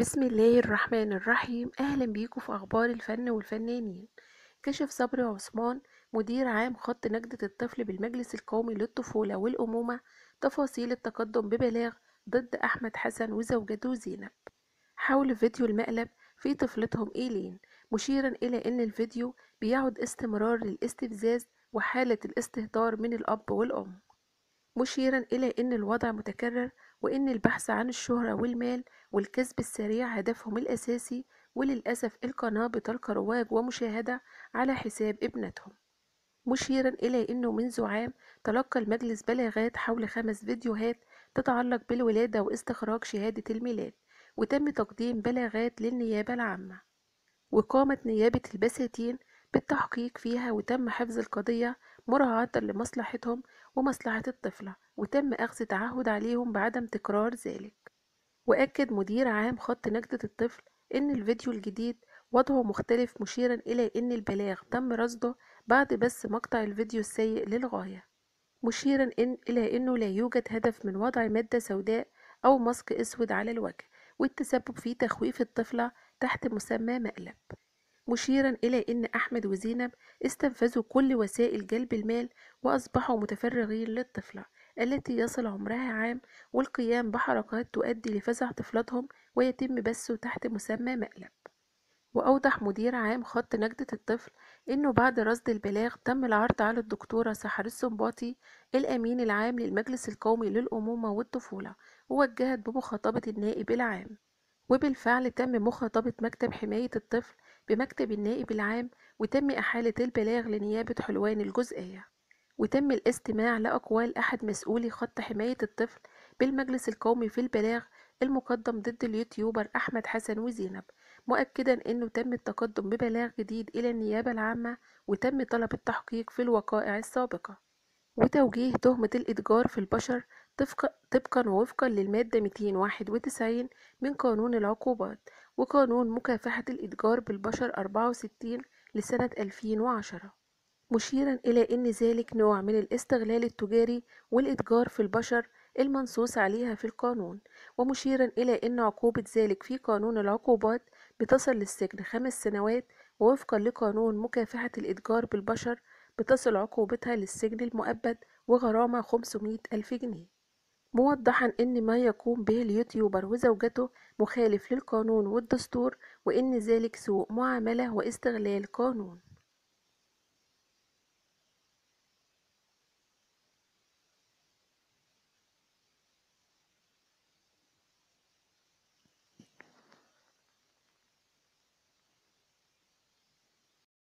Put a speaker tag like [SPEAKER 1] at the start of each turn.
[SPEAKER 1] بسم الله الرحمن الرحيم أهلا بيكم في أخبار الفن والفنانين كشف صبري عثمان مدير عام خط نجدة الطفل بالمجلس القومي للطفولة والأمومة تفاصيل التقدم ببلاغ ضد أحمد حسن وزوجته زينب حول فيديو المقلب في طفلتهم إيلين مشيرا إلى أن الفيديو بيعد استمرار للاستفزاز وحالة الاستهتار من الأب والأم مشيرا إلى أن الوضع متكرر وإن البحث عن الشهرة والمال والكسب السريع هدفهم الأساسي وللأسف القناة بتلقى رواج ومشاهدة على حساب ابنتهم مشيرا إلى أنه منذ عام تلقى المجلس بلاغات حول خمس فيديوهات تتعلق بالولادة واستخراج شهادة الميلاد وتم تقديم بلاغات للنيابة العامة وقامت نيابة البساتين بالتحقيق فيها وتم حفظ القضية مراعاة لمصلحتهم ومصلحة الطفلة وتم أخذ تعهد عليهم بعدم تكرار ذلك وأكد مدير عام خط نجدة الطفل إن الفيديو الجديد وضعه مختلف مشيرا إلى إن البلاغ تم رصده بعد بس مقطع الفيديو السيء للغاية مشيرا إن إلى أنه لا يوجد هدف من وضع مادة سوداء أو ماسك أسود على الوجه والتسبب في تخويف الطفلة تحت مسمى مقلب مشيرا إلى أن أحمد وزينب استنفذوا كل وسائل جلب المال وأصبحوا متفرغين للطفلة التي يصل عمرها عام والقيام بحركات تؤدي لفزع طفلتهم ويتم بثه تحت مسمى مقلب وأوضح مدير عام خط نجدة الطفل إنه بعد رصد البلاغ تم العرض على الدكتورة سحر السنباطي الأمين العام للمجلس القومي للأمومة والطفولة ووجهت بمخاطبة النائب العام وبالفعل تم مخاطبة مكتب حماية الطفل بمكتب النائب العام وتم إحالة البلاغ لنيابة حلوان الجزئية وتم الاستماع لأقوال أحد مسؤولي خط حماية الطفل بالمجلس القومي في البلاغ المقدم ضد اليوتيوبر أحمد حسن وزينب مؤكدا أنه تم التقدم ببلاغ جديد إلى النيابة العامة وتم طلب التحقيق في الوقائع السابقة وتوجيه تهمة الإتجار في البشر طبقا ووفقا للمادة 291 من قانون العقوبات وقانون مكافحة الإتجار بالبشر 64 لسنة 2010 مشيرا إلى أن ذلك نوع من الاستغلال التجاري والإتجار في البشر المنصوص عليها في القانون ومشيرا إلى أن عقوبة ذلك في قانون العقوبات بتصل للسجن خمس سنوات ووفقا لقانون مكافحة الإتجار بالبشر بتصل عقوبتها للسجن المؤبد وغرامة 500 ألف جنيه موضحًا أن ما يقوم به اليوتيوبر وزوجته مخالف للقانون والدستور وأن ذلك سوء معاملة واستغلال قانون